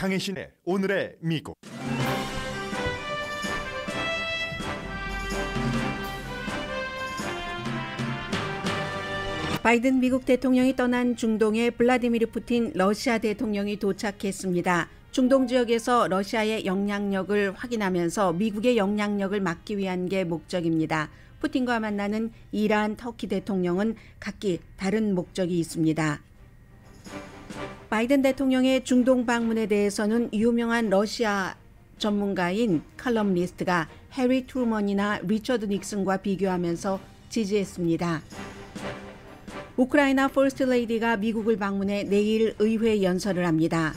강혜신의 오늘의 미국 바이든 미국 대통령이 떠난 중동의 블라디미르 푸틴 러시아 대통령이 도착했습니다. 중동 지역에서 러시아의 영향력을 확인하면서 미국의 영향력을 막기 위한 게 목적입니다. 푸틴과 만나는 이란, 터키 대통령은 각기 다른 목적이 있습니다. 바이든 대통령의 중동 방문에 대해서는 유명한 러시아 전문가인 칼럼니스트가 해리 트루먼이나 리처드 닉슨과 비교하면서 지지했습니다. 우크라이나 퍼스트 레이디가 미국을 방문해 내일 의회 연설을 합니다.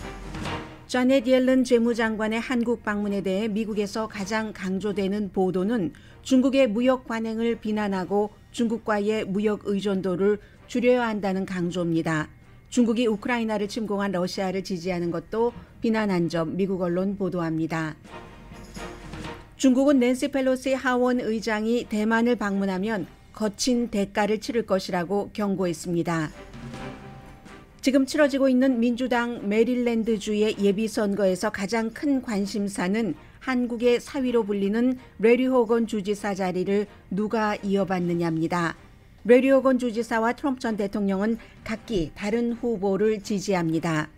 자넷 옐런 재무장관의 한국 방문에 대해 미국에서 가장 강조되는 보도는 중국의 무역 관행을 비난하고 중국과의 무역 의존도를 줄여야 한다는 강조입니다. 중국이 우크라이나를 침공한 러시아를 지지하는 것도 비난한 점 미국 언론 보도합니다. 중국은 낸시 펠로시 하원 의장이 대만을 방문하면 거친 대가를 치를 것이라고 경고했습니다. 지금 치러지고 있는 민주당 메릴랜드주의 예비선거에서 가장 큰 관심사는 한국의 사위로 불리는 레리 호건 주지사 자리를 누가 이어받느냐입니다. 메리오건 주지사와 트럼프 전 대통령은 각기 다른 후보를 지지합니다.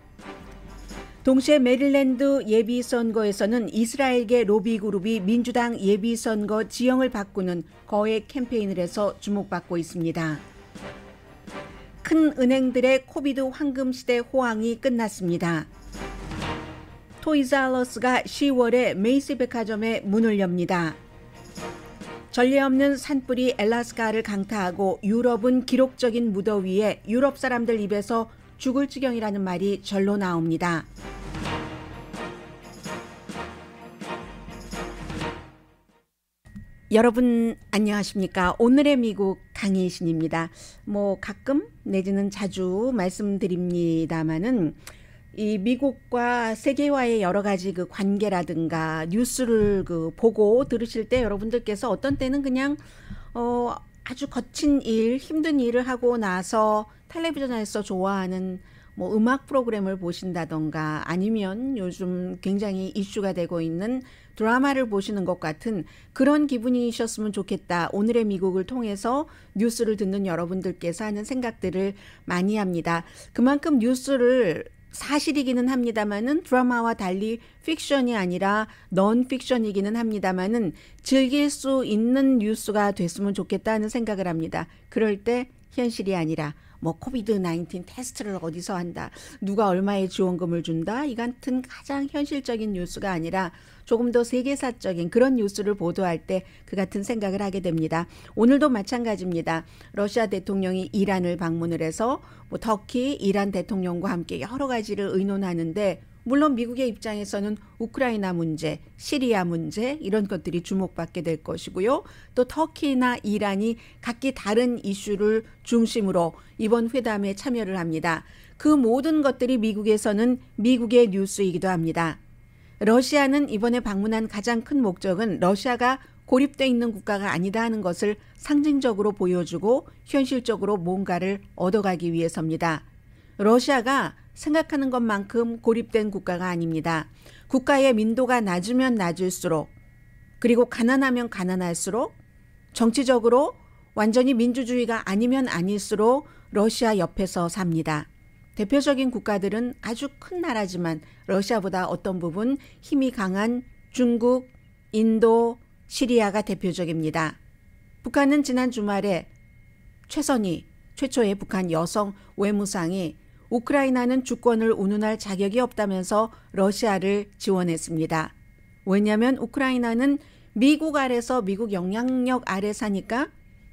동시에 메릴랜드 예비선거에서는 이스라엘계 로비그룹이 민주당 예비선거 지형을 바꾸는 거액 캠페인을 해서 주목받고 있습니다. 큰 은행들의 코비드 황금시대 호황이 끝났습니다. 토이자러스가 10월에 메이스 백화점에 문을 엽니다. 전례 없는 산불이 엘라스카를 강타하고 유럽은 기록적인 무더위에 유럽 사람들 입에서 죽을 지경이라는 말이 절로 나옵니다. 여러분 안녕하십니까? 오늘의 미국 강혜신입니다. 뭐 가끔 내지는 자주 말씀드립니다마는 이 미국과 세계와의 여러 가지 그 관계라든가 뉴스를 그 보고 들으실 때 여러분들께서 어떤 때는 그냥 어 아주 거친 일, 힘든 일을 하고 나서 텔레비전에서 좋아하는 뭐 음악 프로그램을 보신다던가 아니면 요즘 굉장히 이슈가 되고 있는 드라마를 보시는 것 같은 그런 기분이셨으면 좋겠다. 오늘의 미국을 통해서 뉴스를 듣는 여러분들께서 하는 생각들을 많이 합니다. 그만큼 뉴스를 사실이기는 합니다만은 드라마와 달리 픽션이 아니라 넌 픽션이기는 합니다만은 즐길 수 있는 뉴스가 됐으면 좋겠다는 생각을 합니다. 그럴 때 현실이 아니라 뭐 코비드 19 테스트를 어디서 한다. 누가 얼마의 지원금을 준다. 이 같은 가장 현실적인 뉴스가 아니라 조금 더 세계사적인 그런 뉴스를 보도할 때 그 같은 생각을 하게 됩니다. 오늘도 마찬가지입니다. 러시아 대통령이 이란을 방문을 해서 뭐 터키, 이란 대통령과 함께 여러 가지를 의논하는데 물론 미국의 입장에서는 우크라이나 문제, 시리아 문제 이런 것들이 주목받게 될 것이고요. 또 터키나 이란이 각기 다른 이슈를 중심으로 이번 회담에 참여를 합니다. 그 모든 것들이 미국에서는 미국의 뉴스이기도 합니다. 러시아는 이번에 방문한 가장 큰 목적은 러시아가 고립돼 있는 국가가 아니다 하는 것을 상징적으로 보여주고 현실적으로 뭔가를 얻어가기 위해서입니다. 러시아가 생각하는 것만큼 고립된 국가가 아닙니다. 국가의 민도가 낮으면 낮을수록 그리고 가난하면 가난할수록 정치적으로 완전히 민주주의가 아니면 아닐수록 러시아 옆에서 삽니다. 대표적인 국가들은 아주 큰 나라지만 러시아보다 어떤 부분 힘이 강한 중국, 인도, 시리아가 대표적입니다. 북한은 지난 주말에 최선이 최초의 북한 여성 외무상이 우크라이나는 주권을 운운할 자격이 없다면서 러시아를 지원했습니다. 왜냐하면 우크라이나는 미국 아래서 미국 영향력 아래 사니까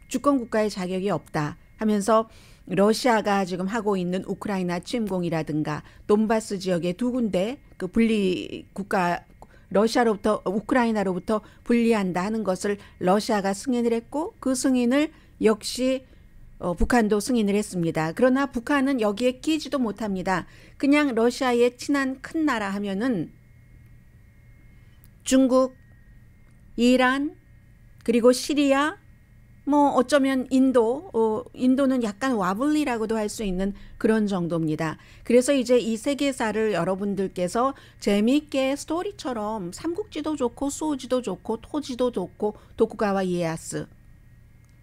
주권 국가의 자격이 없다 하면서 러시아가 지금 하고 있는 우크라이나 침공이라든가 돈바스 지역의 두 군데 그 분리 국가 러시아로부터 우크라이나로부터 분리한다 하는 것을 러시아가 승인을 했고 그 승인을 역시 어, 북한도 승인을 했습니다. 그러나 북한은 여기에 끼지도 못합니다. 그냥 러시아의 친한 큰 나라 하면은 중국, 이란, 그리고 시리아, 뭐 어쩌면 인도, 어, 인도는 약간 와블리라고도 할 수 있는 그런 정도입니다. 그래서 이제 이 세계사를 여러분들께서 재미있게 스토리처럼 삼국지도 좋고 소지도 좋고 토지도 좋고 도쿠가와 이에야스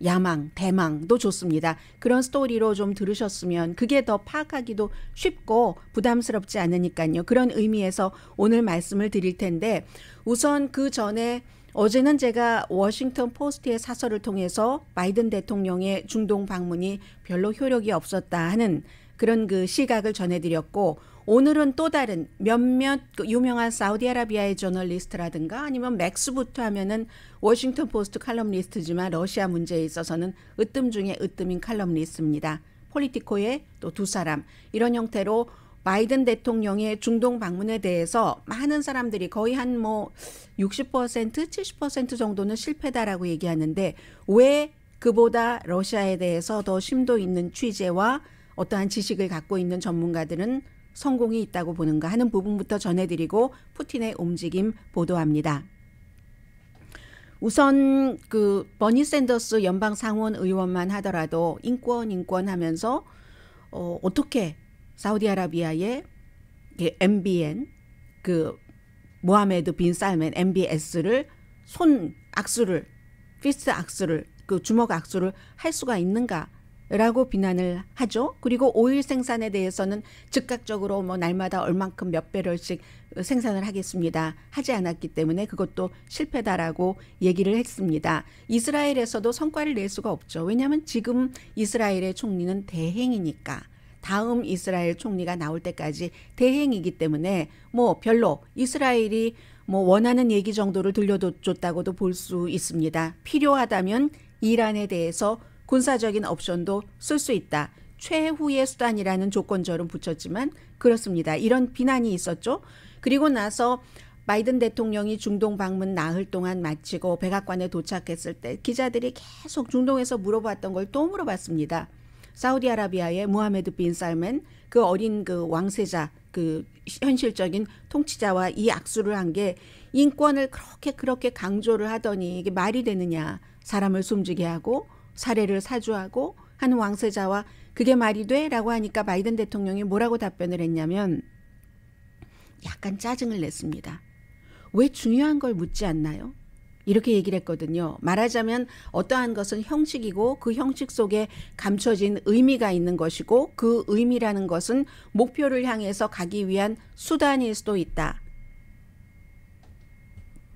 야망, 대망도 좋습니다. 그런 스토리로 좀 들으셨으면 그게 더 파악하기도 쉽고 부담스럽지 않으니까요. 그런 의미에서 오늘 말씀을 드릴 텐데 우선 그 전에 어제는 제가 워싱턴 포스트의 사설을 통해서 바이든 대통령의 중동 방문이 별로 효력이 없었다 하는 그런 그 시각을 전해드렸고 오늘은 또 다른 몇몇 그 유명한 사우디아라비아의 저널리스트라든가 아니면 맥스부터 하면은 워싱턴 포스트 칼럼니스트지만 러시아 문제에 있어서는 으뜸 중에 으뜸인 칼럼니스트입니다. 폴리티코의 또 두 사람 이런 형태로 바이든 대통령의 중동 방문에 대해서 많은 사람들이 거의 한 뭐 60% 70% 정도는 실패다라고 얘기하는데 왜 그보다 러시아에 대해서 더 심도 있는 취재와 어떠한 지식을 갖고 있는 전문가들은 성공이 있다고 보는가 하는 부분부터 전해드리고 푸틴의 움직임 보도합니다. 우선 그 버니 샌더스 연방 상원 의원만 하더라도 인권 인권 하면서 어 어떻게 사우디아라비아의 MBN 예, 그 모하메드 빈 살멘 MBS를 손 악수를 피스 악수를 그 주먹 악수를 할 수가 있는가 라고 비난을 하죠. 그리고 오일 생산에 대해서는 즉각적으로 뭐 날마다 얼만큼 몇 배럴씩 생산을 하겠습니다. 하지 않았기 때문에 그것도 실패다라고 얘기를 했습니다. 이스라엘에서도 성과를 낼 수가 없죠. 왜냐하면 지금 이스라엘의 총리는 대행이니까. 다음 이스라엘 총리가 나올 때까지 대행이기 때문에 뭐 별로 이스라엘이 뭐 원하는 얘기 정도를 들려줬다고도 볼 수 있습니다. 필요하다면 이란에 대해서 군사적인 옵션도 쓸 수 있다. 최후의 수단이라는 조건절은 붙였지만 그렇습니다. 이런 비난이 있었죠. 그리고 나서 바이든 대통령이 중동 방문 나흘 동안 마치고 백악관에 도착했을 때 기자들이 계속 중동에서 물어봤던 걸 또 물어봤습니다. 사우디아라비아의 무하메드 빈 살맨 그 어린 그 왕세자 그 현실적인 통치자와 이 악수를 한 게 인권을 그렇게 그렇게 강조를 하더니 이게 말이 되느냐 사람을 숨지게 하고 사례를 사주하고 한 왕세자와 그게 말이 돼? 라고 하니까 바이든 대통령이 뭐라고 답변을 했냐면 약간 짜증을 냈습니다. 왜 중요한 걸 묻지 않나요? 이렇게 얘기를 했거든요. 말하자면 어떠한 것은 형식이고 그 형식 속에 감춰진 의미가 있는 것이고 그 의미라는 것은 목표를 향해서 가기 위한 수단일 수도 있다.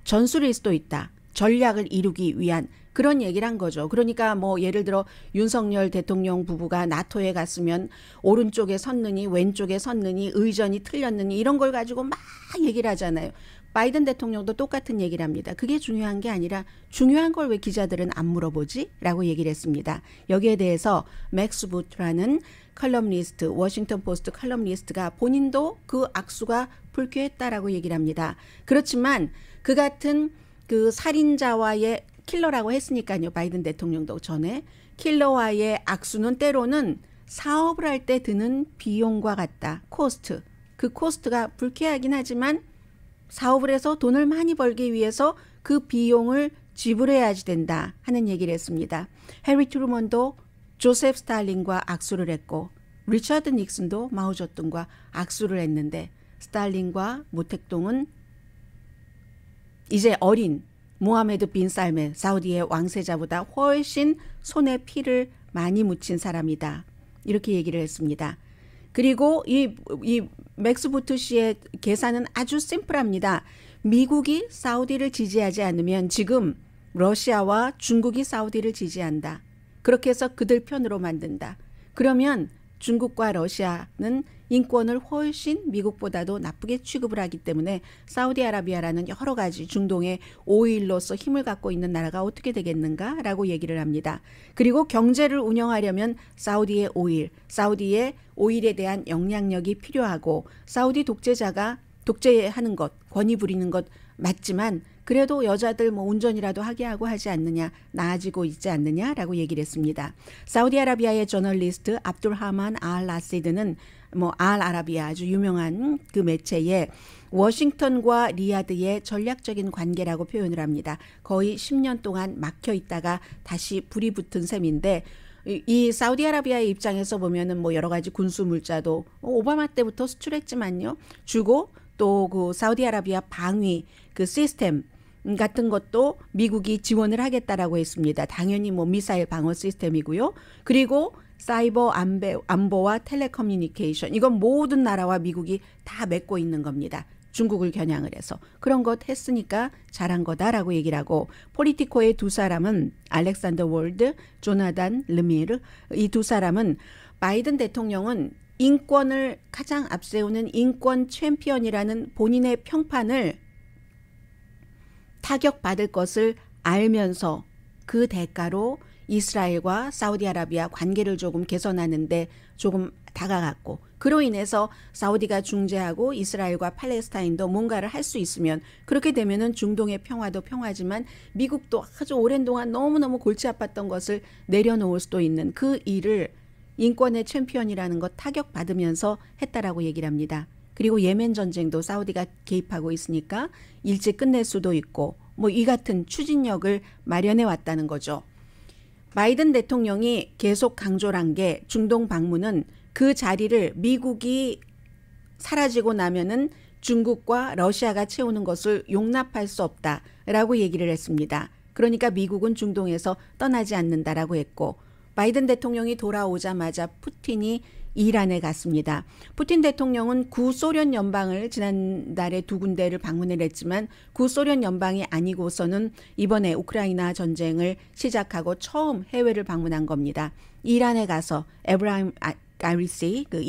전술일 수도 있다. 전략을 이루기 위한 그런 얘기를 한 거죠. 그러니까 뭐 예를 들어 윤석열 대통령 부부가 나토에 갔으면 오른쪽에 섰느니 왼쪽에 섰느니 의전이 틀렸느니 이런 걸 가지고 막 얘기를 하잖아요. 바이든 대통령도 똑같은 얘기를 합니다. 그게 중요한 게 아니라 중요한 걸 왜 기자들은 안 물어보지? 라고 얘기를 했습니다. 여기에 대해서 맥스 부트라는 컬럼리스트 워싱턴 포스트 컬럼리스트가 본인도 그 악수가 불쾌했다라고 얘기를 합니다. 그렇지만 그 같은 그 살인자와의 킬러라고 했으니까요. 바이든 대통령도 전에 킬러와의 악수는 때로는 사업을 할 때 드는 비용과 같다. 코스트. 그 코스트가 불쾌하긴 하지만 사업을 해서 돈을 많이 벌기 위해서 그 비용을 지불해야지 된다 하는 얘기를 했습니다. 해리 트루먼도 조셉 스탈린과 악수를 했고 리처드 닉슨도 마우저둥과 악수를 했는데 스탈린과 모택동은 이제 어린 모하메드 빈 살멘 사우디의 왕세자보다 훨씬 손에 피를 많이 묻힌 사람이다. 이렇게 얘기를 했습니다. 그리고 이, 이 맥스 부트 씨의 계산은 아주 심플합니다. 미국이 사우디를 지지하지 않으면 지금 러시아와 중국이 사우디를 지지한다. 그렇게 해서 그들 편으로 만든다. 그러면 중국과 러시아는 인권을 훨씬 미국보다도 나쁘게 취급을 하기 때문에 사우디아라비아라는 여러 가지 중동의 오일로서 힘을 갖고 있는 나라가 어떻게 되겠는가라고 얘기를 합니다. 그리고 경제를 운영하려면 사우디의 오일, 사우디의 오일에 대한 영향력이 필요하고 사우디 독재자가 독재하는 것, 권위 부리는 것 맞지만 그래도 여자들 뭐 운전이라도 하게 하고 하지 않느냐 나아지고 있지 않느냐라고 얘기를 했습니다. 사우디아라비아의 저널리스트 압둘하만 알 라시드는 뭐 알 아라비아 아주 유명한 그 매체에 워싱턴과 리야드의 전략적인 관계라고 표현을 합니다. 거의 10년 동안 막혀 있다가 다시 불이 붙은 셈인데 이 사우디아라비아의 입장에서 보면은 뭐 여러 가지 군수 물자도 오바마 때부터 수출했지만요. 주고 또 그 사우디아라비아 방위 그 시스템 같은 것도 미국이 지원을 하겠다라고 했습니다. 당연히 뭐 미사일 방어 시스템이고요. 그리고 사이버 안배, 안보와 텔레커뮤니케이션 이건 모든 나라와 미국이 다 맺고 있는 겁니다. 중국을 겨냥을 해서 그런 것 했으니까 잘한 거다라고 얘기를 하고 포리티코의 두 사람은 알렉산더 월드, 조나단 르미르 이 두 사람은 바이든 대통령은 인권을 가장 앞세우는 인권 챔피언이라는 본인의 평판을 타격받을 것을 알면서 그 대가로 이스라엘과 사우디아라비아 관계를 조금 개선하는데 조금 다가갔고 그로 인해서 사우디가 중재하고 이스라엘과 팔레스타인도 뭔가를 할 수 있으면 그렇게 되면은 중동의 평화도 평화지만 미국도 아주 오랜 동안 너무너무 골치 아팠던 것을 내려놓을 수도 있는 그 일을 인권의 챔피언이라는 것 타격받으면서 했다라고 얘기를 합니다. 그리고 예멘 전쟁도 사우디가 개입하고 있으니까 일찍 끝낼 수도 있고 뭐 이 같은 추진력을 마련해 왔다는 거죠. 바이든 대통령이 계속 강조한 게 중동 방문은 그 자리를 미국이 사라지고 나면은 중국과 러시아가 채우는 것을 용납할 수 없다라고 얘기를 했습니다. 그러니까 미국은 중동에서 떠나지 않는다라고 했고 바이든 대통령이 돌아오자마자 푸틴이 이란에 갔습니다. 푸틴 대통령은 구소련 연방을 지난달에 두 군데를 방문을 했지만 구소련 연방이 아니고서는 이번에 우크라이나 전쟁을 시작하고 처음 해외를 방문한 겁니다. 이란에 가서 에브라임 아, 리시 그,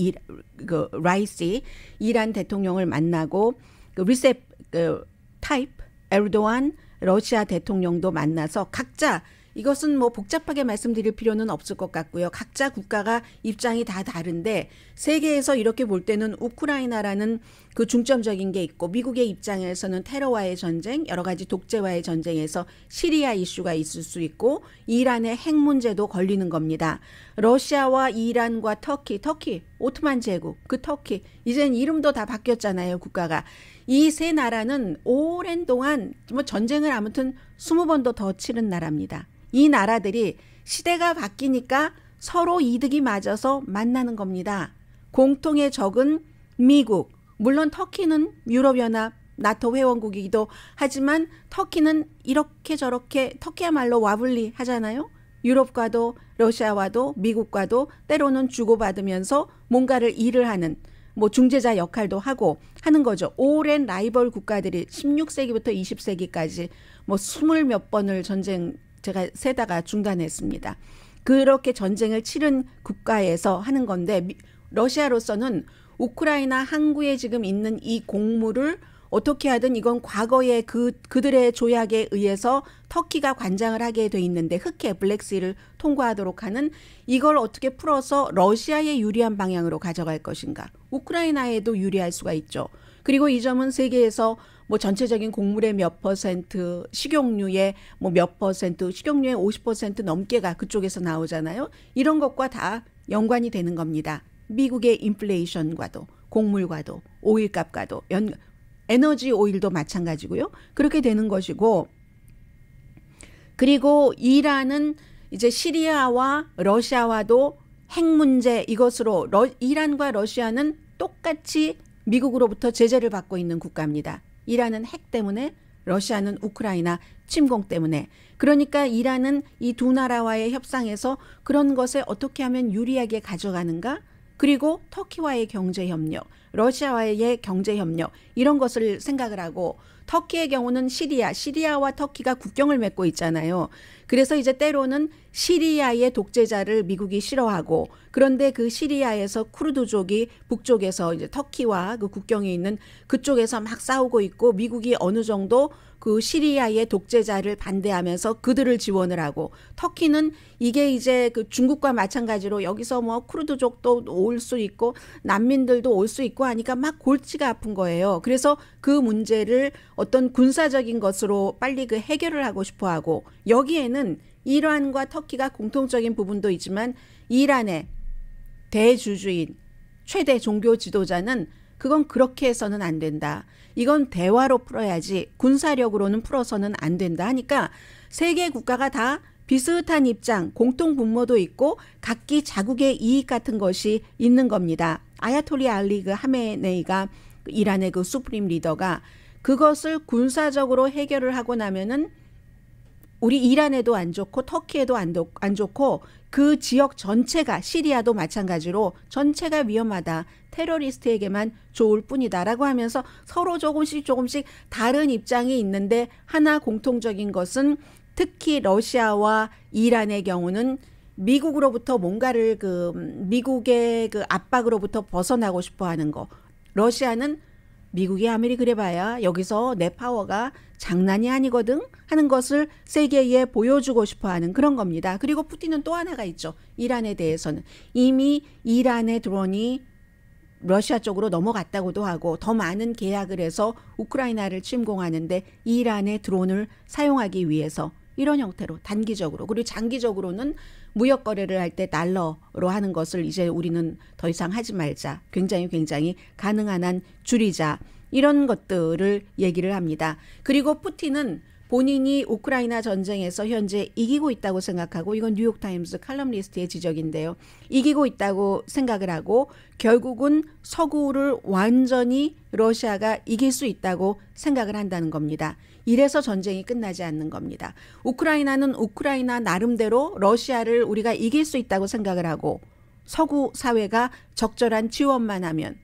그 라이시 이란 대통령을 만나고 그 리셉 그 타입 에르도안 러시아 대통령도 만나서 각자 이것은 뭐 복잡하게 말씀드릴 필요는 없을 것 같고요. 각자 국가가 입장이 다 다른데 세계에서 이렇게 볼 때는 우크라이나라는 그 중점적인 게 있고 미국의 입장에서는 테러와의 전쟁, 여러 가지 독재와의 전쟁에서 시리아 이슈가 있을 수 있고 이란의 핵 문제도 걸리는 겁니다. 러시아와 이란과 터키, 터키, 오토만 제국, 그 터키, 이젠 이름도 다 바뀌었잖아요, 국가가. 이 세 나라는 오랜 동안 뭐 전쟁을 아무튼 20번도 더 치른 나라입니다. 이 나라들이 시대가 바뀌니까 서로 이득이 맞아서 만나는 겁니다. 공통의 적은 미국, 물론 터키는 유럽연합 나토 회원국이기도 하지만 터키는 이렇게 저렇게 터키야말로 와블리 하잖아요. 유럽과도 러시아와도 미국과도 때로는 주고받으면서 뭔가를 일을 하는 뭐 중재자 역할도 하고 하는 거죠. 오랜 라이벌 국가들이 16세기부터 20세기까지 뭐 스물 몇 번을 전쟁 제가 세다가 중단했습니다. 그렇게 전쟁을 치른 국가에서 하는 건데 러시아로서는 우크라이나 항구에 지금 있는 이 공물을 어떻게 하든 이건 과거의 그 그들의 조약에 의해서 터키가 관장을 하게 돼 있는데 흑해 블랙시를 통과하도록 하는 이걸 어떻게 풀어서 러시아에 유리한 방향으로 가져갈 것인가 우크라이나에도 유리할 수가 있죠. 그리고 이 점은 세계에서 뭐 전체적인 곡물의 몇 퍼센트, 식용유의 뭐 몇 퍼센트, 식용유의 50% 넘게가 그쪽에서 나오잖아요. 이런 것과 다 연관이 되는 겁니다. 미국의 인플레이션과도 곡물과도 오일값과도 연, 에너지 오일도 마찬가지고요. 그렇게 되는 것이고 그리고 이란은 이제 시리아와 러시아와도 핵 문제 이것으로 러, 이란과 러시아는 똑같이 미국으로부터 제재를 받고 있는 국가입니다. 이란은 핵 때문에 러시아는 우크라이나 침공 때문에 그러니까 이란은 이 두 나라와의 협상에서 그런 것에 어떻게 하면 유리하게 가져가는가 그리고 터키와의 경제 협력, 러시아와의 경제 협력 이런 것을 생각을 하고 터키의 경우는 시리아, 시리아와 터키가 국경을 맺고 있잖아요. 그래서 이제 때로는 시리아의 독재자를 미국이 싫어하고 그런데 그 시리아에서 쿠르드족이 북쪽에서 이제 터키와 그 국경에 있는 그쪽에서 막 싸우고 있고 미국이 어느 정도 그 시리아의 독재자를 반대하면서 그들을 지원을 하고 터키는 이게 이제 그 중국과 마찬가지로 여기서 뭐 쿠르드족도 올 수 있고 난민들도 올 수 있고 하니까 막 골치가 아픈 거예요. 그래서 그 문제를 어떤 군사적인 것으로 빨리 그 해결을 하고 싶어 하고 여기에는 문제는 이란과 터키가 공통적인 부분도 있지만 이란의 대주주인 최대 종교 지도자는 그건 그렇게 해서는 안 된다. 이건 대화로 풀어야지 군사력으로는 풀어서는 안 된다 하니까 세계 국가가 다 비슷한 입장, 공통 분모도 있고 각기 자국의 이익 같은 것이 있는 겁니다. 아야톨리 알리 그 하메네이가 이란의 그 수프림 리더가 그것을 군사적으로 해결을 하고 나면은 우리 이란에도 안 좋고 터키에도 안, 도, 안 좋고 그 지역 전체가 시리아도 마찬가지로 전체가 위험하다. 테러리스트에게만 좋을 뿐이다라고 하면서 서로 조금씩 조금씩 다른 입장이 있는데 하나 공통적인 것은 특히 러시아와 이란의 경우는 미국으로부터 뭔가를 그 미국의 그 압박으로부터 벗어나고 싶어 하는 거. 러시아는 미국이 아무리 그래봐야 여기서 내 파워가 장난이 아니거든 하는 것을 세계에 보여주고 싶어 하는 그런 겁니다. 그리고 푸틴은 또 하나가 있죠. 이란에 대해서는 이미 이란의 드론이 러시아 쪽으로 넘어갔다고도 하고 더 많은 계약을 해서 우크라이나를 침공하는데 이란의 드론을 사용하기 위해서 이런 형태로 단기적으로 그리고 장기적으로는 무역 거래를 할 때 달러로 하는 것을 이제 우리는 더 이상 하지 말자. 굉장히 굉장히 가능한 한 줄이자. 이런 것들을 얘기를 합니다. 그리고 푸틴은 본인이 우크라이나 전쟁에서 현재 이기고 있다고 생각하고 이건 뉴욕타임스 칼럼니스트의 지적인데요. 이기고 있다고 생각을 하고 결국은 서구를 완전히 러시아가 이길 수 있다고 생각을 한다는 겁니다. 이래서 전쟁이 끝나지 않는 겁니다. 우크라이나는 우크라이나 나름대로 러시아를 우리가 이길 수 있다고 생각을 하고 서구 사회가 적절한 지원만 하면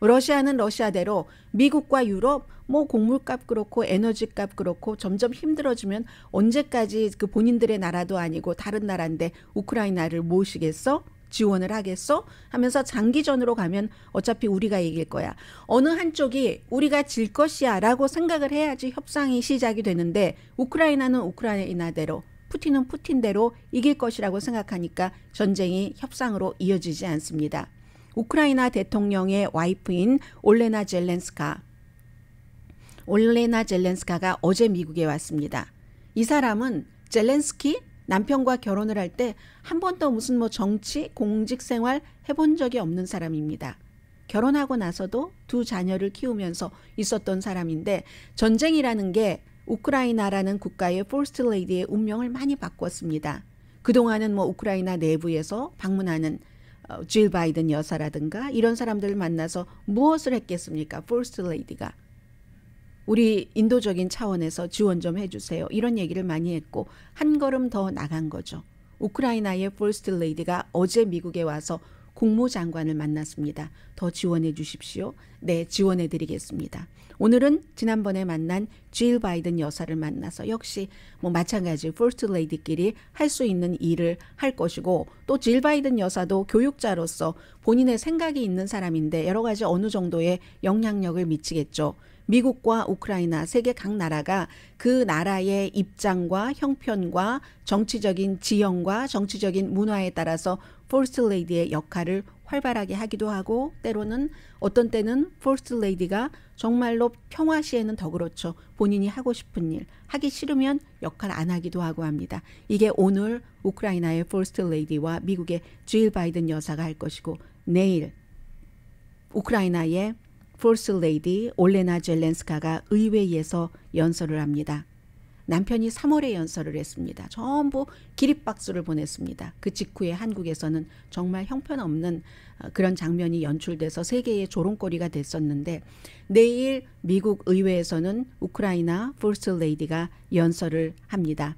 러시아는 러시아대로 미국과 유럽 뭐 곡물값 그렇고 에너지값 그렇고 점점 힘들어지면 언제까지 그 본인들의 나라도 아니고 다른 나라인데 우크라이나를 모시겠어? 지원을 하겠어? 하면서 장기전으로 가면 어차피 우리가 이길 거야. 어느 한쪽이 우리가 질 것이야 라고 생각을 해야지 협상이 시작이 되는데 우크라이나는 우크라이나대로 푸틴은 푸틴대로 이길 것이라고 생각하니까 전쟁이 협상으로 이어지지 않습니다. 우크라이나 대통령의 와이프인 올레나 젤렌스카 올레나 젤렌스카가 어제 미국에 왔습니다. 이 사람은 젤렌스키 남편과 결혼을 할 때 한 번도 무슨 뭐 정치, 공직 생활 해본 적이 없는 사람입니다. 결혼하고 나서도 두 자녀를 키우면서 있었던 사람인데 전쟁이라는 게 우크라이나라는 국가의 포스트 레이디의 운명을 많이 바꿨습니다. 그동안은 뭐 우크라이나 내부에서 방문하는 어, 질 바이든 여사라든가 이런 사람들을 만나서 무엇을 했겠습니까? 포스트 레이디가. 우리 인도적인 차원에서 지원 좀 해주세요. 이런 얘기를 많이 했고 한 걸음 더 나간 거죠. 우크라이나의 포스트 레이디가 어제 미국에 와서 국무장관을 만났습니다. 더 지원해 주십시오. 네, 지원해 드리겠습니다. 오늘은 지난번에 만난 질 바이든 여사를 만나서 역시 뭐 마찬가지 포스트 레이디끼리 할 수 있는 일을 할 것이고 또 질 바이든 여사도 교육자로서 본인의 생각이 있는 사람인데 여러 가지 어느 정도의 영향력을 미치겠죠. 미국과 우크라이나 세계 각 나라가 그 나라의 입장과 형편과 정치적인 지형과 정치적인 문화에 따라서 포스트 레이디의 역할을 활발하게 하기도 하고 때로는 어떤 때는 포스트 레이디가 정말로 평화 시에는 더 그렇죠. 본인이 하고 싶은 일 하기 싫으면 역할 안 하기도 하고 합니다. 이게 오늘 우크라이나의 포스트 레이디와 미국의 주일 바이든 여사가 할 것이고 내일 우크라이나의 폴스 레이디 올레나 젤렌스카가 의회에서 연설을 합니다. 남편이 3월에 연설을 했습니다. 전부 기립박수를 보냈습니다. 그 직후에 한국에서는 정말 형편없는 어, 그런 장면이 연출돼서 세계의 조롱거리가 됐었는데 내일 미국 의회에서는 우크라이나 폴스 레이디가 연설을 합니다.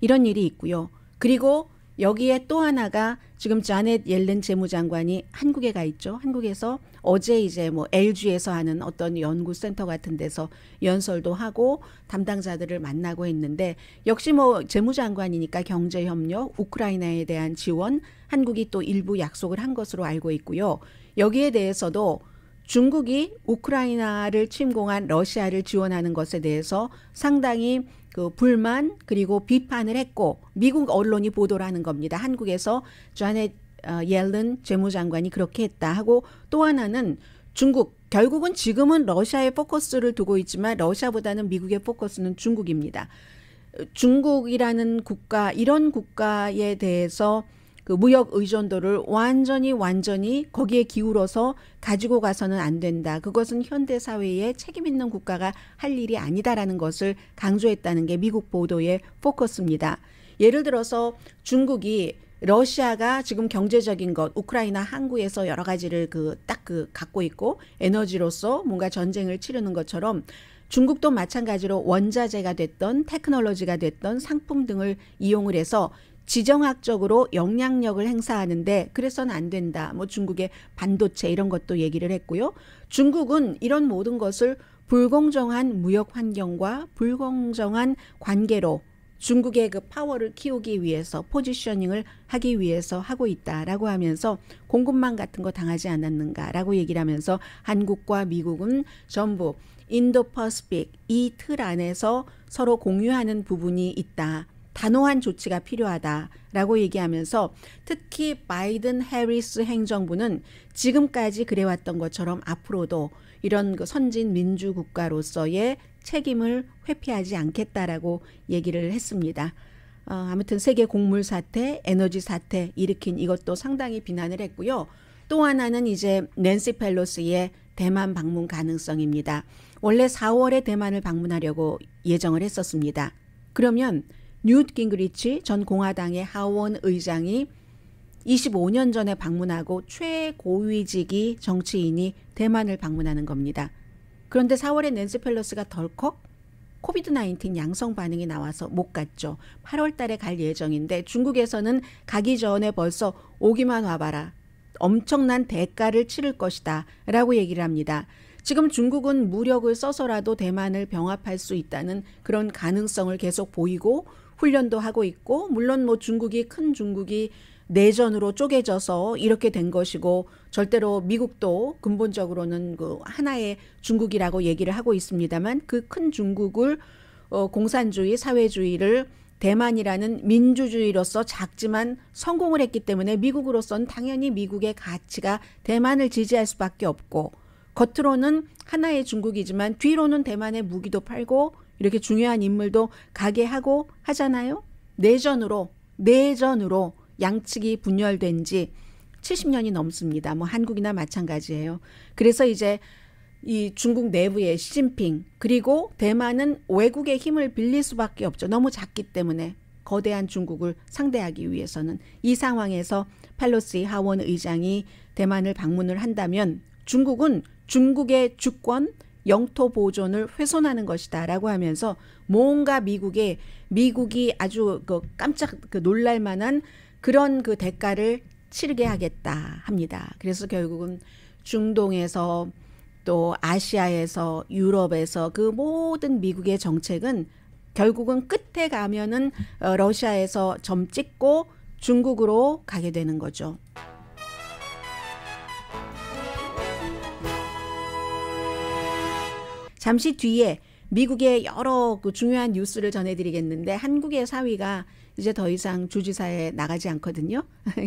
이런 일이 있고요. 그리고 여기에 또 하나가 지금 자넷 옐렌 재무장관이 한국에 가 있죠. 한국에서 어제 이제 뭐 LG에서 하는 어떤 연구센터 같은 데서 연설도 하고 담당자들을 만나고 했는데 역시 뭐 재무장관이니까 경제 협력, 우크라이나에 대한 지원, 한국이 또 일부 약속을 한 것으로 알고 있고요. 여기에 대해서도 중국이 우크라이나를 침공한 러시아를 지원하는 것에 대해서 상당히 그 불만 그리고 비판을 했고 미국 언론이 보도를 하는 겁니다. 한국에서 자넷 어, 옐른 재무장관이 그렇게 했다 하고 또 하나는 중국 결국은 지금은 러시아의 포커스를 두고 있지만 러시아보다는 미국의 포커스는 중국입니다. 중국이라는 국가 이런 국가에 대해서 그 무역 의존도를 완전히 완전히 거기에 기울어서 가지고 가서는 안 된다. 그것은 현대 사회에 책임 있는 국가가 할 일이 아니다라는 것을 강조했다는 게 미국 보도의 포커스입니다. 예를 들어서 중국이 러시아가 지금 경제적인 것, 우크라이나 항구에서 여러 가지를 그 딱그 그 갖고 있고 에너지로서 뭔가 전쟁을 치르는 것처럼 중국도 마찬가지로 원자재가 됐던 테크놀로지가 됐던 상품 등을 이용을 해서 지정학적으로 영향력을 행사하는데 그래서는 안 된다. 뭐 중국의 반도체 이런 것도 얘기를 했고요. 중국은 이런 모든 것을 불공정한 무역 환경과 불공정한 관계로 중국의 그 파워를 키우기 위해서 포지셔닝을 하기 위해서 하고 있다라고 하면서 공급망 같은 거 당하지 않았는가라고 얘기를 하면서 한국과 미국은 전부 인도퍼스픽 이 틀 안에서 서로 공유하는 부분이 있다. 단호한 조치가 필요하다라고 얘기하면서 특히 바이든 해리스 행정부는 지금까지 그래왔던 것처럼 앞으로도 이런 그 선진 민주 국가로서의 책임을 회피하지 않겠다라고 얘기를 했습니다. 어, 아무튼 세계 곡물 사태, 에너지 사태 일으킨 이것도 상당히 비난을 했고요. 또 하나는 이제 낸시 펠로스의 대만 방문 가능성입니다. 원래 4월에 대만을 방문하려고 예정을 했었습니다. 그러면 뉴트 깅그리치 전 공화당의 하원 의장이 25년 전에 방문하고 최고위직이 정치인이 대만을 방문하는 겁니다. 그런데 4월에 낸스 펠로스가 덜컥 코비드 19 양성 반응이 나와서 못 갔죠. 8월 달에 갈 예정인데 중국에서는 가기 전에 벌써 오기만 와봐라. 엄청난 대가를 치를 것이다. 라고 얘기를 합니다. 지금 중국은 무력을 써서라도 대만을 병합할 수 있다는 그런 가능성을 계속 보이고 훈련도 하고 있고 물론 뭐 중국이 큰 중국이 내전으로 쪼개져서 이렇게 된 것이고 절대로 미국도 근본적으로는 그 하나의 중국이라고 얘기를 하고 있습니다만 그 큰 중국을 어, 공산주의 사회주의를 대만이라는 민주주의로서 작지만 성공을 했기 때문에 미국으로선 당연히 미국의 가치가 대만을 지지할 수밖에 없고 겉으로는 하나의 중국이지만 뒤로는 대만의 무기도 팔고 이렇게 중요한 인물도 가게 하고 하잖아요. 내전으로 내전으로 양측이 분열된 지 70년이 넘습니다. 뭐 한국이나 마찬가지예요. 그래서 이제 이 중국 내부의 시진핑 그리고 대만은 외국의 힘을 빌릴 수밖에 없죠. 너무 작기 때문에 거대한 중국을 상대하기 위해서는 이 상황에서 팔로시 하원 의장이 대만을 방문을 한다면 중국은 중국의 주권 영토 보존을 훼손하는 것이다라고 하면서 뭔가 미국에 미국이 아주 그 깜짝 그 놀랄 만한 그런 그 대가를 치르게 하겠다 합니다. 그래서 결국은 중동에서 또 아시아에서 유럽에서 그 모든 미국의 정책은 결국은 끝에 가면은 어, 러시아에서 점 찍고 중국으로 가게 되는 거죠. 잠시 뒤에 미국의 여러 그 중요한 뉴스를 전해드리겠는데 한국의 사위가 이제 더 이상 주지사에 나가지 않거든요.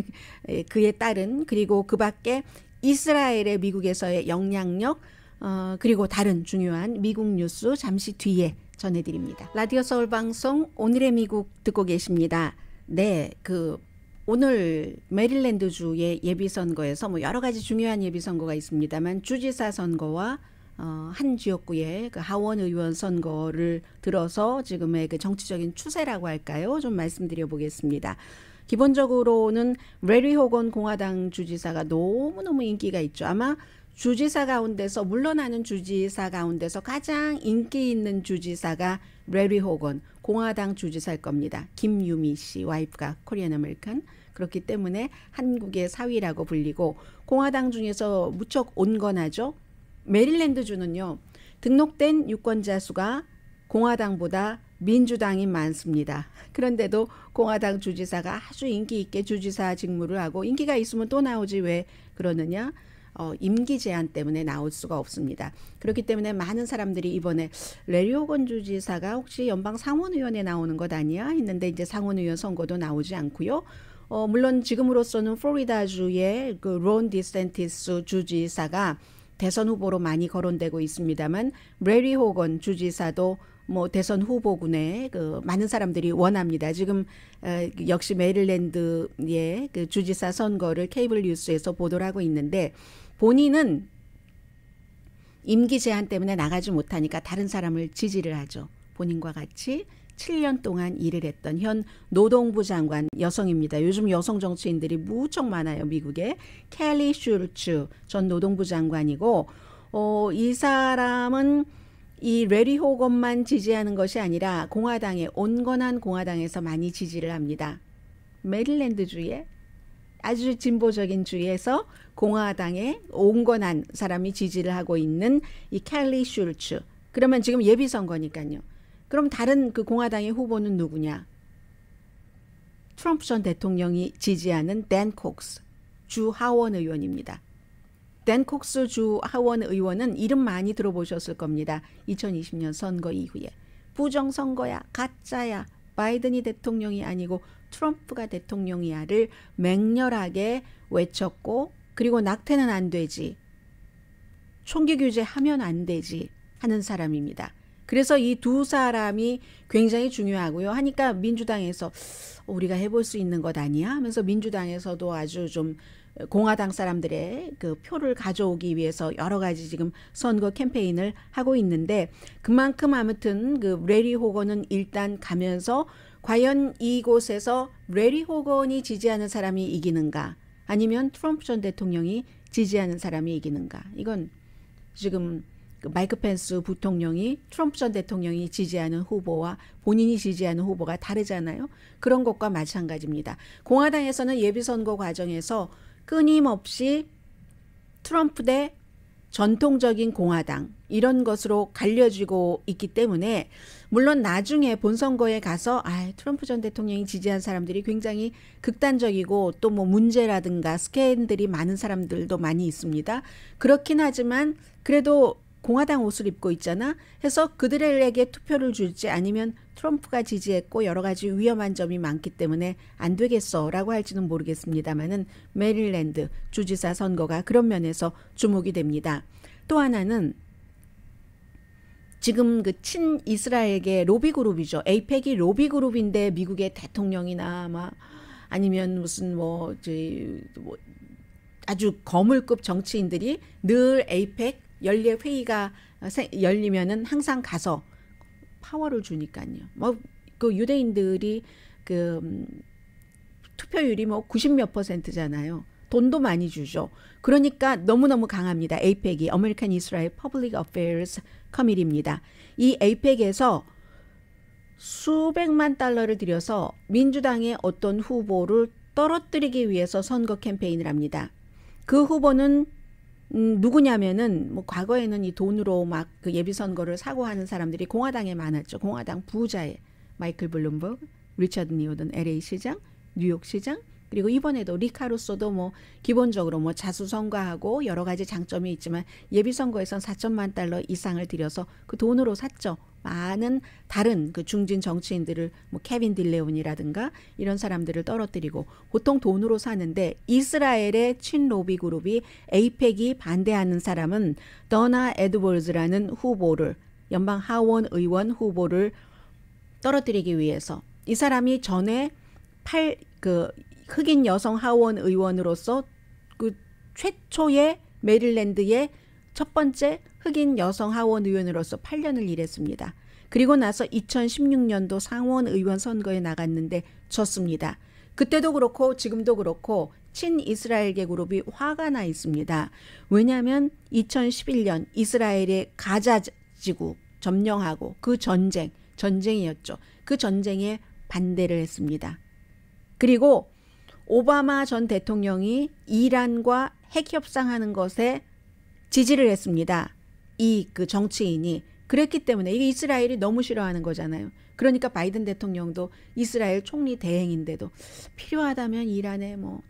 예, 그에 따른 그리고 그 밖에 이스라엘의 미국에서의 영향력 어, 그리고 다른 중요한 미국 뉴스 잠시 뒤에 전해드립니다. 라디오 서울 방송 오늘의 미국 듣고 계십니다. 네, 그 오늘 메릴랜드 주의 예비 선거에서 뭐 여러 가지 중요한 예비 선거가 있습니다만 주지사 선거와 어, 한 지역구의 그 하원 의원 선거를 들어서 지금의 그 정치적인 추세라고 할까요? 좀 말씀드려 보겠습니다. 기본적으로는 레리 호건 공화당 주지사가 너무너무 인기가 있죠. 아마 주지사 가운데서 물러나는 주지사 가운데서 가장 인기 있는 주지사가 레리 호건 공화당 주지사일 겁니다. 김유미 씨 와이프가 코리안 아메리칸 그렇기 때문에 한국의 사위라고 불리고 공화당 중에서 무척 온건하죠. 메릴랜드 주는요. 등록된 유권자 수가 공화당보다 민주당이 많습니다. 그런데도 공화당 주지사가 아주 인기 있게 주지사 직무를 하고 인기가 있으면 또 나오지 왜 그러느냐? 어, 임기 제한 때문에 나올 수가 없습니다. 그렇기 때문에 많은 사람들이 이번에 레리오건 주지사가 혹시 연방 상원의원에 나오는 것 아니야? 했는데 이제 상원의원 선거도 나오지 않고요. 어, 물론 지금으로서는 플로리다주의 그 론 디센티스 주지사가 대선 후보로 많이 거론되고 있습니다만 브레리 호건 주지사도 뭐 대선 후보군에 그 많은 사람들이 원합니다. 지금 에, 어, 역시 메릴랜드의 그 주지사 선거를 케이블 뉴스에서 보도를 하고 있는데 본인은 임기 제한 때문에 나가지 못하니까 다른 사람을 지지를 하죠. 본인과 같이 7년 동안 일을 했던 현 노동부 장관 여성입니다. 요즘 여성 정치인들이 무척 많아요. 미국에 켈리 슐츠 전 노동부 장관이고 어, 이 사람은 이 레리 호건만 지지하는 것이 아니라 공화당의 온건한 공화당에서 많이 지지를 합니다. 메릴랜드주에 아주 진보적인 주에서 공화당의 온건한 사람이 지지를 하고 있는 이 캘리 슐츠. 그러면 지금 예비선거니까요. 그럼 다른 그 공화당의 후보는 누구냐? 트럼프 전 대통령이 지지하는 댄 콕스 주 하원 의원입니다. 댄 콕스 주 하원 의원은 이름 많이 들어보셨을 겁니다. 2020년 선거 이후에 부정 선거야 가짜야 바이든이 대통령이 아니고 트럼프가 대통령이야를 맹렬하게 외쳤고 그리고 낙태는 안 되지 총기 규제하면 안 되지 하는 사람입니다. 그래서 이 두 사람이 굉장히 중요하고요. 하니까 민주당에서 어, 우리가 해볼 수 있는 것 아니야 하면서 민주당에서도 아주 좀 공화당 사람들의 그 표를 가져오기 위해서 여러 가지 지금 선거 캠페인을 하고 있는데 그만큼 아무튼 그 레리 호건은 일단 가면서 과연 이곳에서 레리 호건이 지지하는 사람이 이기는가 아니면 트럼프 전 대통령이 지지하는 사람이 이기는가 이건 지금 그 마이크 펜스 부통령이 트럼프 전 대통령이 지지하는 후보와 본인이 지지하는 후보가 다르잖아요. 그런 것과 마찬가지입니다. 공화당에서는 예비선거 과정에서 끊임없이 트럼프 대 전통적인 공화당 이런 것으로 갈려지고 있기 때문에 물론 나중에 본선거에 가서 아 트럼프 전 대통령이 지지한 사람들이 굉장히 극단적이고 또 뭐 문제라든가 스캔들이 많은 사람들도 많이 있습니다. 그렇긴 하지만 그래도 공화당 옷을 입고 있잖아. 해서 그들에게 투표를 줄지 아니면 트럼프가 지지했고 여러 가지 위험한 점이 많기 때문에 안 되겠어라고 할지는 모르겠습니다만은 메릴랜드 주지사 선거가 그런 면에서 주목이 됩니다. 또 하나는 지금 그 친 이스라엘계 로비 그룹이죠. 에이펙이 로비 그룹인데 미국의 대통령이나 아마 아니면 무슨 뭐, 저, 뭐 아주 거물급 정치인들이 늘 에이펙 연례 회의가 어, 열리면은 항상 가서 파워를 주니까요. 뭐 그 유대인들이 그 음, 투표율이 뭐90몇 퍼센트잖아요. 돈도 많이 주죠. 그러니까 너무너무 강합니다. 에이펙이 아메리칸 이스라엘 퍼블릭 어페어스 커밀입니다. 이 에이펙에서 수백만 달러를 들여서 민주당의 어떤 후보를 떨어뜨리기 위해서 선거 캠페인을 합니다. 그 후보는 음, 누구냐면은 뭐 과거에는 이 돈으로 막그 예비 선거를 사고하는 사람들이 공화당에 많았죠. 공화당 부자의 마이클 블룸버그, 리처드 니오든 LA 시장, 뉴욕 시장, 그리고 이번에도 리카루소도 뭐 기본적으로 뭐 자수성가하고 여러 가지 장점이 있지만 예비선거에선 4천만 달러 이상을 들여서 그 돈으로 샀죠. 많은 다른 그 중진 정치인들을 뭐 케빈 딜레온이라든가 이런 사람들을 떨어뜨리고 보통 돈으로 사는데 이스라엘의 친로비 그룹이 에이펙이 반대하는 사람은 더나 에드월즈라는 후보를 연방 하원 의원 후보를 떨어뜨리기 위해서 이 사람이 전에 팔그 흑인 여성 하원 의원으로서 그 최초의 메릴랜드의 첫 번째 흑인 여성 하원 의원으로서 8년을 일했습니다. 그리고 나서 2016년도 상원 의원 선거에 나갔는데 졌습니다. 그때도 그렇고 지금도 그렇고 친이스라엘계 그룹이 화가 나 있습니다. 왜냐하면 2011년 이스라엘의 가자 지구 점령하고 그 전쟁, 전쟁이었죠. 그 전쟁에 반대를 했습니다. 그리고 오바마 전 대통령이 이란과 핵 협상하는 것에 지지를 했습니다. 이 그 정치인이 그랬기 때문에 이게 이스라엘이 너무 싫어하는 거잖아요. 그러니까 바이든 대통령도 이스라엘 총리 대행인데도 필요하다면 이란에 뭐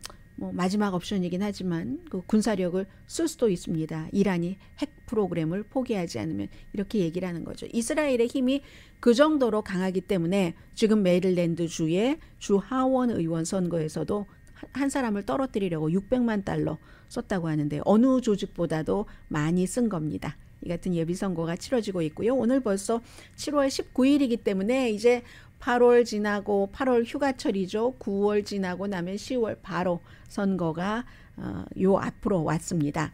뭐 마지막 옵션이긴 하지만 그 군사력을 쓸 수도 있습니다. 이란이 핵 프로그램을 포기하지 않으면 이렇게 얘기를 하는 거죠. 이스라엘의 힘이 그 정도로 강하기 때문에 지금 메릴랜드 주의 주 하원 의원 선거에서도 한 사람을 떨어뜨리려고 600만 달러 썼다고 하는데 어느 조직보다도 많이 쓴 겁니다. 이 같은 예비 선거가 치러지고 있고요. 오늘 벌써 7월 19일이기 때문에 이제 8월 지나고 8월 휴가철이죠. 9월 지나고 나면 10월 바로 선거가 어, 요 앞으로 왔습니다.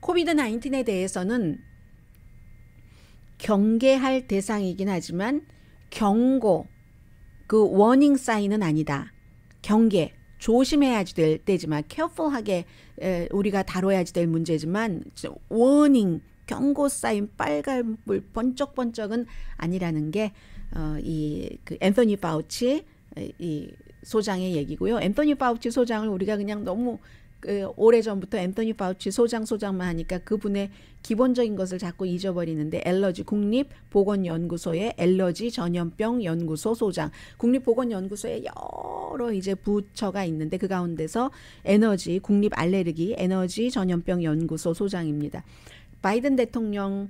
코비드 19에 대해서는 경계할 대상이긴 하지만 경고 그 워닝 사인은 아니다. 경계 조심해야지 될 때지만 careful하게 에, 우리가 다뤄야지 될 문제지만 워닝 경고 사인 빨간불 번쩍번쩍은 아니라는 게 어, 이그 앤서니 파우치이 소장의 얘기고요. 앤서니 파우치 소장을 우리가 그냥 너무 그 오래 전부터 앤서니 파우치 소장 소장만 하니까 그분의 기본적인 것을 자꾸 잊어버리는데 엘러지 국립 보건 연구소의 엘러지 전염병 연구소 소장 국립 보건 연구소에 여러 이제 부처가 있는데 그 가운데서 에너지 국립 알레르기 에너지 전염병 연구소 소장입니다. 바이든 대통령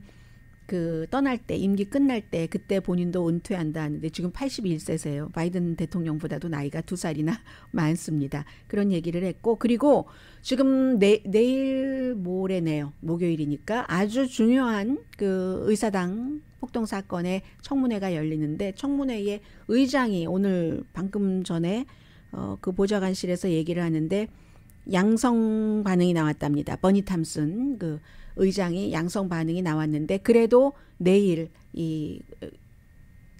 그 떠날 때 임기 끝날 때 그때 본인도 은퇴한다 는데 지금 81세세요. 바이든 대통령보다도 나이가 두 살이나 많습니다. 그런 얘기를 했고 그리고 지금 내, 내일 모레네요. 목요일이니까 아주 중요한 그 의사당 폭동 사건의 청문회가 열리는데 청문회에 의장이 오늘 방금 전에 어, 그 보좌관실에서 얘기를 하는데 양성 반응이 나왔답니다. 버니 탐슨 그 의장이 양성 반응이 나왔는데 그래도 내일 이 어,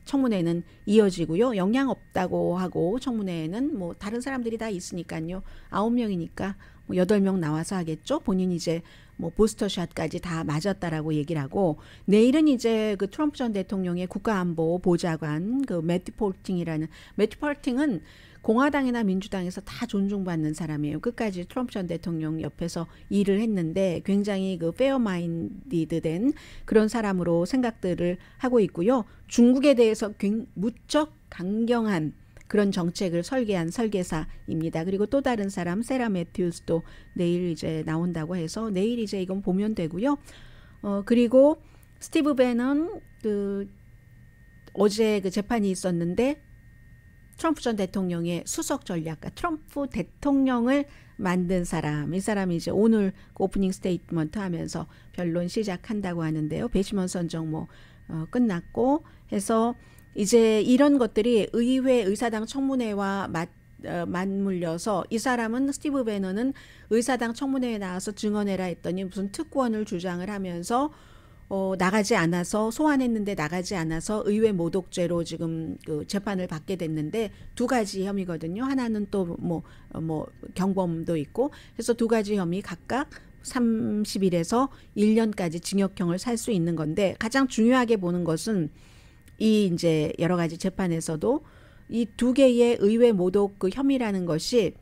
청문회는 이어지고요. 영향 없다고 하고 청문회에는 뭐 다른 사람들이 다 있으니까요. 아홉 명이니까 뭐 여덟 명 나와서 하겠죠. 본인 이제 뭐 부스터샷까지 다 맞았다라고 얘기를 하고 내일은 이제 그 트럼프 전 대통령의 국가안보 보좌관 그 매트 폴팅이라는 매트 폴팅은 공화당이나 민주당에서 다 존중받는 사람이에요. 끝까지 트럼프 전 대통령 옆에서 일을 했는데 굉장히 그 페어 마인디드된 그런 사람으로 생각들을 하고 있고요. 중국에 대해서 무척 강경한 그런 정책을 설계한 설계사입니다. 그리고 또 다른 사람 세라 매튜스도 내일 이제 나온다고 해서 내일 이제 이건 보면 되고요. 어 그리고 스티브 베는 그 어제 그 재판이 있었는데 트럼프 전 대통령의 수석 전략, 가 트럼프 대통령을 만든 사람. 이 사람이 이제 오늘 그 오프닝 스테이트먼트 하면서 변론 시작한다고 하는데요. 배심원 선정 뭐 어, 끝났고 해서 이제 이런 것들이 의회 의사당 청문회와 맞 어, 맞물려서 이 사람은 스티브 베너는 의사당 청문회에 나와서 증언해라 했더니 무슨 특권을 주장을 하면서 어, 나가지 않아서 소환했는데 나가지 않아서 의회 모독죄로 지금 그 재판을 받게 됐는데 두 가지 혐의거든요. 하나는 또뭐뭐 어, 뭐 경범도 있고 그래서 두 가지 혐의 각각 30일에서 1년까지 징역형을 살 수 있는 건데 가장 중요하게 보는 것은 이 이제 여러 가지 재판에서도 이 두 개의 의회 모독 그 혐의라는 것이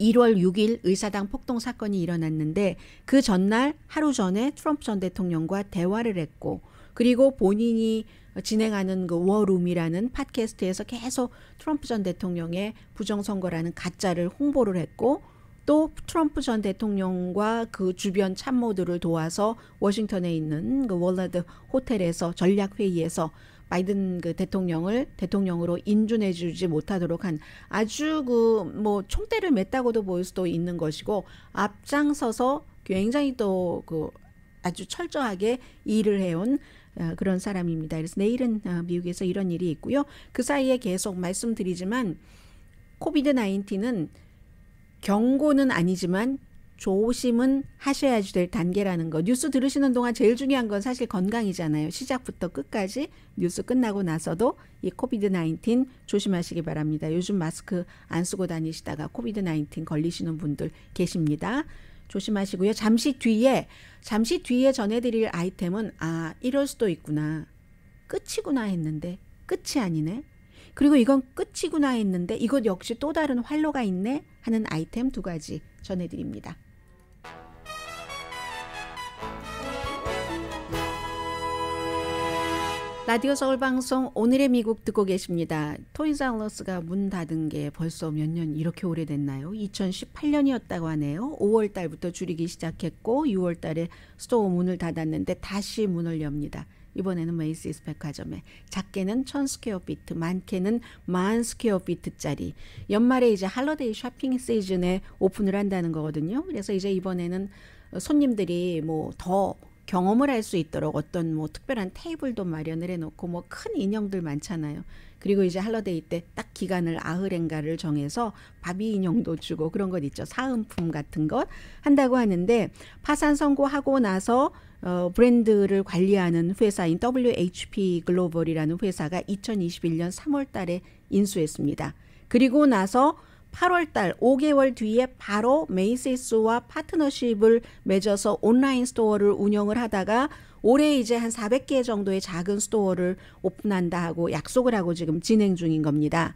1월 6일 의사당 폭동 사건이 일어났는데 그 전날 하루 전에 트럼프 전 대통령과 대화를 했고 그리고 본인이 진행하는 그 워룸이라는 팟캐스트에서 계속 트럼프 전 대통령의 부정선거라는 가짜를 홍보를 했고 또 트럼프 전 대통령과 그 주변 참모들을 도와서 워싱턴에 있는 그 월라드 호텔에서 전략회의에서 바이든 그 대통령을 대통령으로 인준해 주지 못하도록 한 아주 그 뭐 총대를 맸다고도 볼 수도 있는 것이고 앞장서서 굉장히 또 그 아주 철저하게 일을 해온 어, 그런 사람입니다. 그래서 내일은 어, 미국에서 이런 일이 있고요. 그 사이에 계속 말씀드리지만 코비드 나인틴 경고는 아니지만 조심은 하셔야지 될 단계라는 거. 뉴스 들으시는 동안 제일 중요한 건 사실 건강이잖아요. 시작부터 끝까지 뉴스 끝나고 나서도 이 코비드 19 조심하시기 바랍니다. 요즘 마스크 안 쓰고 다니시다가 코비드 19 걸리시는 분들 계십니다. 조심하시고요. 잠시 뒤에 잠시 뒤에 전해드릴 아이템은 아 이럴 수도 있구나 끝이구나 했는데 끝이 아니네. 그리고 이건 끝이구나 했는데 이것 역시 또 다른 활로가 있네 하는 아이템 두 가지 전해드립니다. 라디오 서울 방송 오늘의 미국 듣고 계십니다. 토이자울러스가 문 닫은 게 벌써 몇 년 이렇게 오래됐나요? 2018년이었다고 하네요. 5월 달부터 줄이기 시작했고 6월 달에 스토어 문을 닫았는데 다시 문을 엽니다. 이번에는 메이시스 백화점에 작게는 천 스퀘어 피트, 많게는 만 스퀘어 피트짜리 연말에 이제 할러데이 쇼핑 시즌에 오픈을 한다는 거거든요. 그래서 이제 이번에는 손님들이 뭐더 경험을 할 수 있도록 어떤 뭐 특별한 테이블도 마련을 해놓고 뭐 큰 인형들 많잖아요. 그리고 이제 할러데이 때 딱 기간을 아흐랭가를 정해서 바비 인형도 주고 그런 것 있죠. 사은품 같은 것 한다고 하는데 파산 선고하고 나서 어, 브랜드를 관리하는 회사인 WHP 글로벌이라는 회사가 2021년 3월 달에 인수했습니다. 그리고 나서 8월 달 5개월 뒤에 바로 메이시스와 파트너십을 맺어서 온라인 스토어를 운영을 하다가 올해 이제 한 400개 정도의 작은 스토어를 오픈한다 하고 약속을 하고 지금 진행 중인 겁니다.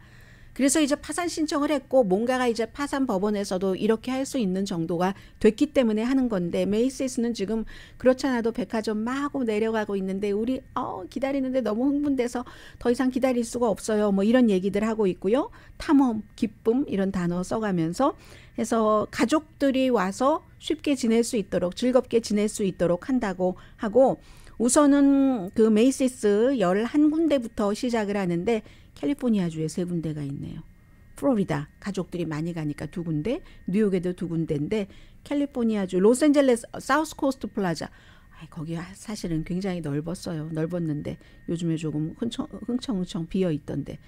그래서 이제 파산 신청을 했고 뭔가가 이제 파산 법원에서도 이렇게 할 수 있는 정도가 됐기 때문에 하는 건데 메이스에서는 지금 그렇잖아도 백화점 마구 내려가고 있는데 우리 어 기다리는데 너무 흥분돼서 더 이상 기다릴 수가 없어요. 뭐 이런 얘기들 하고 있고요. 탐험, 기쁨 이런 단어 써가면서 해서 가족들이 와서 쉽게 지낼 수 있도록 즐겁게 지낼 수 있도록 한다고 하고 우선은 그 메이시스 열한군데부터 시작을 하는데 캘리포니아주에 세 군데가 있네요. 플로리다 가족들이 많이 가니까 두 군데, 뉴욕에도 두 군데인데 캘리포니아주 로스앤젤레스 어, 사우스 코스트 플라자 거기 사실은 굉장히 넓었어요. 넓었는데 요즘에 조금 흥청, 흥청흥청 비어 있던데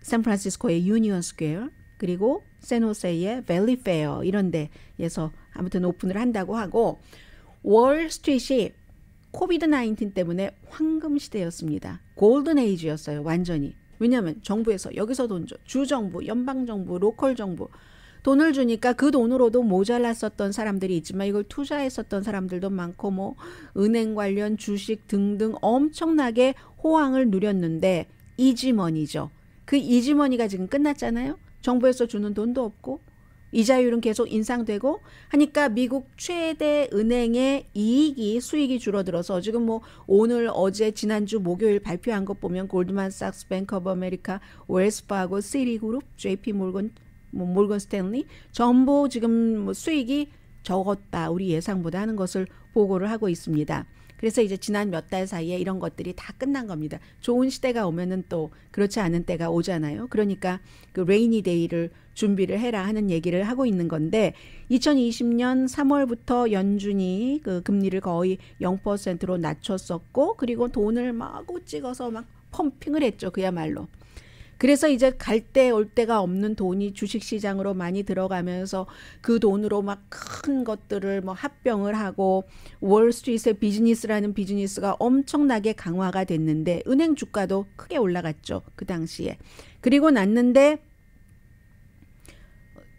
샌프란시스코의 유니언 스퀘어 그리고 세노세의 밸리 페어 이런 데에서 아무튼 오픈을 한다고 하고 월스트리트 코비드 19 때문에 황금 시대였습니다. 골든 에이지였어요. 완전히. 왜냐하면 정부에서 여기서 돈 줘. 주정부, 연방정부, 로컬 정부. 돈을 주니까 그 돈으로도 모자랐었던 사람들이 있지만 이걸 투자했었던 사람들도 많고 뭐 은행 관련 주식 등등 엄청나게 호황을 누렸는데 이지머니죠. 그 이지머니가 지금 끝났잖아요. 정부에서 주는 돈도 없고 이자율은 계속 인상되고 하니까 미국 최대 은행의 이익이 수익이 줄어들어서 지금 뭐 오늘 어제 지난주 목요일 발표한 것 보면 골드만삭스, 뱅크 오브 아메리카, 웰스파고, 시리그룹, JP 몰건 뭐 몰건 스탠리 전부 지금 뭐 수익이 적었다 우리 예상보다 하는 것을 보고를 하고 있습니다. 그래서 이제 지난 몇 달 사이에 이런 것들이 다 끝난 겁니다. 좋은 시대가 오면은 또 그렇지 않은 때가 오잖아요. 그러니까 그 레이니 데이를 준비를 해라 하는 얘기를 하고 있는 건데 2020년 3월부터 연준이 그 금리를 거의 0%로 낮췄었고 그리고 돈을 마구 찍어서 막 펌핑을 했죠. 그야말로. 그래서 이제 갈 때 올 때가 없는 돈이 주식시장으로 많이 들어가면서 그 돈으로 막 큰 것들을 뭐 합병을 하고 월스트리트의 비즈니스라는 비즈니스가 엄청나게 강화가 됐는데 은행 주가도 크게 올라갔죠 그 당시에 그리고 났는데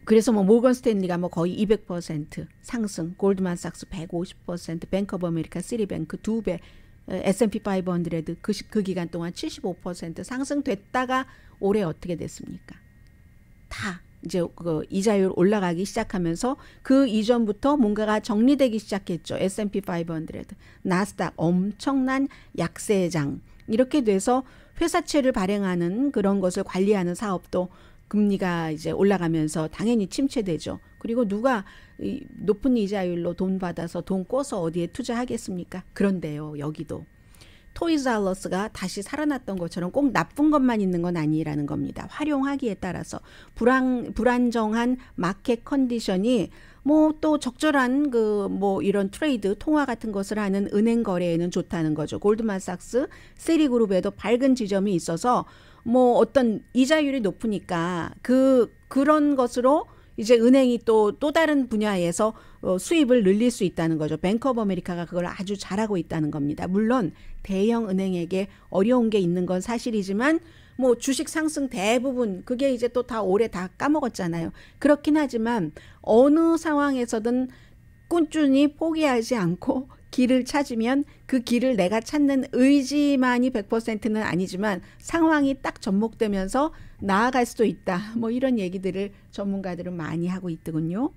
그래서 뭐 모건 스탠리가 뭐 거의 200% 상승, 골드만삭스 150%, 뱅커 오브 아메리카, 시리뱅크 두배 S&P 500 그, 그 기간 동안 75% 상승됐다가 올해 어떻게 됐습니까? 다 이제 그 이자율 올라가기 시작하면서 그 이전부터 뭔가가 정리되기 시작했죠. S&P 500, 나스닥 엄청난 약세장 이렇게 돼서 회사채를 발행하는 그런 것을 관리하는 사업도 금리가 이제 올라가면서 당연히 침체되죠. 그리고 누가 이 높은 이자율로 돈 받아서 돈 꿔서 어디에 투자하겠습니까? 그런데요, 여기도 토이즈 알러스가 다시 살아났던 것처럼 꼭 나쁜 것만 있는 건 아니라는 겁니다. 활용하기에 따라서 불안 불안정한 마켓 컨디션이 뭐 또 적절한 그 뭐 이런 트레이드 통화 같은 것을 하는 은행 거래에는 좋다는 거죠. 골드만삭스, 세리그룹에도 밝은 지점이 있어서 뭐 어떤 이자율이 높으니까 그 그런 것으로 이제 은행이 또또 또 다른 분야에서 어, 수입을 늘릴 수 있다는 거죠. 뱅크 오브 아메리카가 그걸 아주 잘하고 있다는 겁니다. 물론 대형 은행에게 어려운 게 있는 건 사실이지만 뭐 주식 상승 대부분 그게 이제 또 다 올해 다 까먹었잖아요. 그렇긴 하지만 어느 상황에서든 꾼준히 포기하지 않고 길을 찾으면 그 길을 내가 찾는 의지만이 100%는 아니지만 상황이 딱 접목되면서 나아갈 수도 있다. 뭐 이런 얘기들을 전문가들은 많이 하고 있더군요.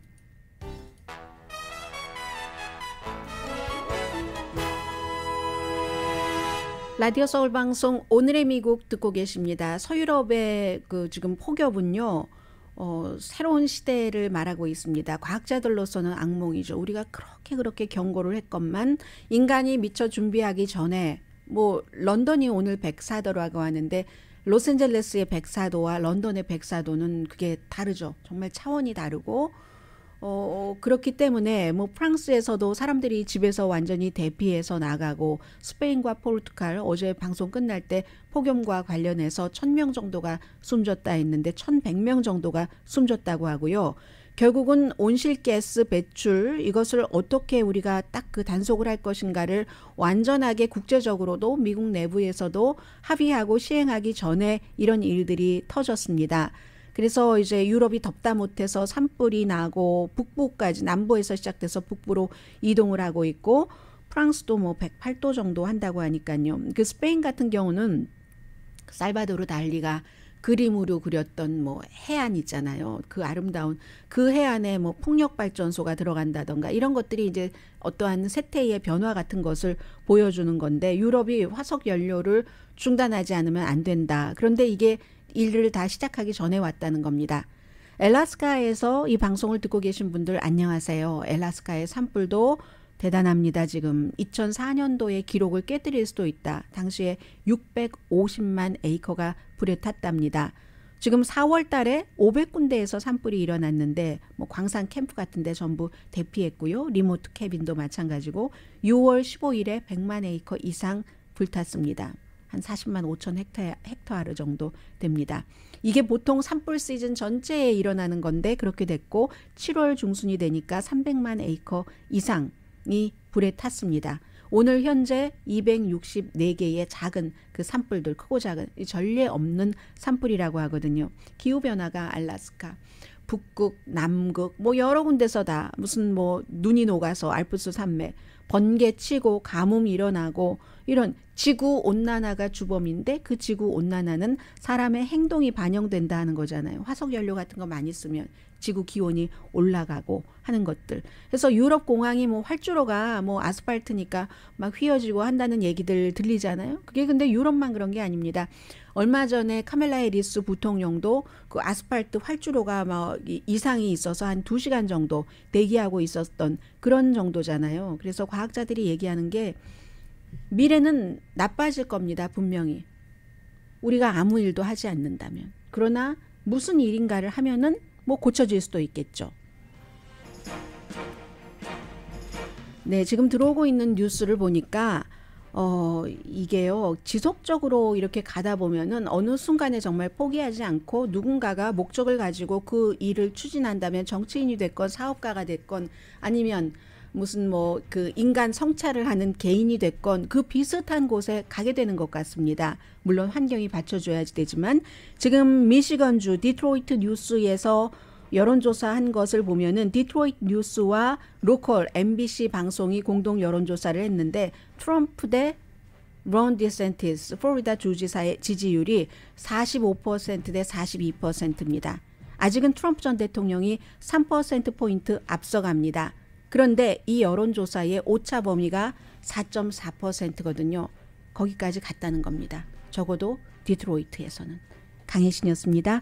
라디오 서울 방송 오늘의 미국 듣고 계십니다. 서유럽의 그 지금 폭염은요. 어, 새로운 시대를 말하고 있습니다. 과학자들로서는 악몽이죠. 우리가 그렇게 그렇게 경고를 했건만 인간이 미처 준비하기 전에 뭐 런던이 오늘 백사도라고 하는데 로스앤젤레스의 백사도와 런던의 백사도는 그게 다르죠. 정말 차원이 다르고 어, 어, 그렇기 때문에 뭐 프랑스에서도 사람들이 집에서 완전히 대피해서 나가고 스페인과 포르투갈 어제 방송 끝날 때 폭염과 관련해서 천 명 정도가 숨졌다 했는데 천 백 명 정도가 숨졌다고 하고요. 결국은 온실가스 배출 이것을 어떻게 우리가 딱 그 단속을 할 것인가를 완전하게 국제적으로도 미국 내부에서도 합의하고 시행하기 전에 이런 일들이 터졌습니다. 그래서 이제 유럽이 덥다 못해서 산불이 나고 북부까지 남부에서 시작돼서 북부로 이동을 하고 있고 프랑스도 뭐 108도 정도 한다고 하니까요. 그 스페인 같은 경우는 살바도르 달리가 그림으로 그렸던 뭐 해안 있잖아요. 그 아름다운 그 해안에 뭐 풍력 발전소가 들어간다던가 이런 것들이 이제 어떠한 세태의 변화 같은 것을 보여주는 건데 유럽이 화석 연료를 중단하지 않으면 안 된다. 그런데 이게 일을 다 시작하기 전에 왔다는 겁니다. 엘라스카에서 이 방송을 듣고 계신 분들 안녕하세요. 엘라스카의 산불도 대단합니다. 지금 2004년도에 기록을 깨뜨릴 수도 있다. 당시에 650만 에이커가 불에 탔답니다. 지금 4월 달에 500군데에서 산불이 일어났는데 뭐 광산 캠프 같은 데 전부 대피했고요. 리모트 캐빈도 마찬가지고 6월 15일에 100만 에이커 이상 불탔습니다. 한 40만 5천 헥타, 헥타르 정도 됩니다. 이게 보통 산불 시즌 전체에 일어나는 건데 그렇게 됐고 7월 중순이 되니까 300만 에이커 이상이 불에 탔습니다. 오늘 현재 264개의 작은 그 산불들 크고 작은 전례 없는 산불이라고 하거든요. 기후 변화가 알라스카 북극, 남극 뭐 여러 군데서 다 무슨 뭐 눈이 녹아서 알프스 산맥 번개 치고 가뭄 일어나고 이런 지구 온난화가 주범인데 그 지구 온난화는 사람의 행동이 반영된다 는 거잖아요. 화석 연료 같은 거 많이 쓰면 지구 기온이 올라가고 하는 것들. 그래서 유럽 공항이 뭐 활주로가 뭐 아스팔트니까 막 휘어지고 한다는 얘기들 들리잖아요. 그게 근데 유럽만 그런 게 아닙니다. 얼마 전에 카멜라 해리스 부통령도 그 아스팔트 활주로가 막 이상이 있어서 한 두시간 정도 대기하고 있었던 그런 정도잖아요. 그래서 과학자들이 얘기하는 게 미래는 나빠질 겁니다. 분명히. 우리가 아무 일도 하지 않는다면. 그러나 무슨 일인가를 하면은 뭐 고쳐질 수도 있겠죠. 네, 지금 들어오고 있는 뉴스를 보니까 어, 이게요. 지속적으로 이렇게 가다 보면은 어느 순간에 정말 포기하지 않고 누군가가 목적을 가지고 그 일을 추진한다면 정치인이 됐건 사업가가 됐건 아니면 무슨 뭐 그 인간 성찰을 하는 개인이 됐건 그 비슷한 곳에 가게 되는 것 같습니다. 물론 환경이 받쳐줘야지 되지만 지금 미시건주 디트로이트 뉴스에서 여론조사한 것을 보면은 디트로이트 뉴스와 로컬 MBC 방송이 공동 여론조사를 했는데 트럼프 대 론 디센티스 플로리다 주지사의 지지율이 45%대 42%입니다. 아직은 트럼프 전 대통령이 3%포인트 앞서갑니다. 그런데 이 여론조사의 오차 범위가 4.4%거든요. 거기까지 갔다는 겁니다. 적어도 디트로이트에서는. 강혜신이었습니다.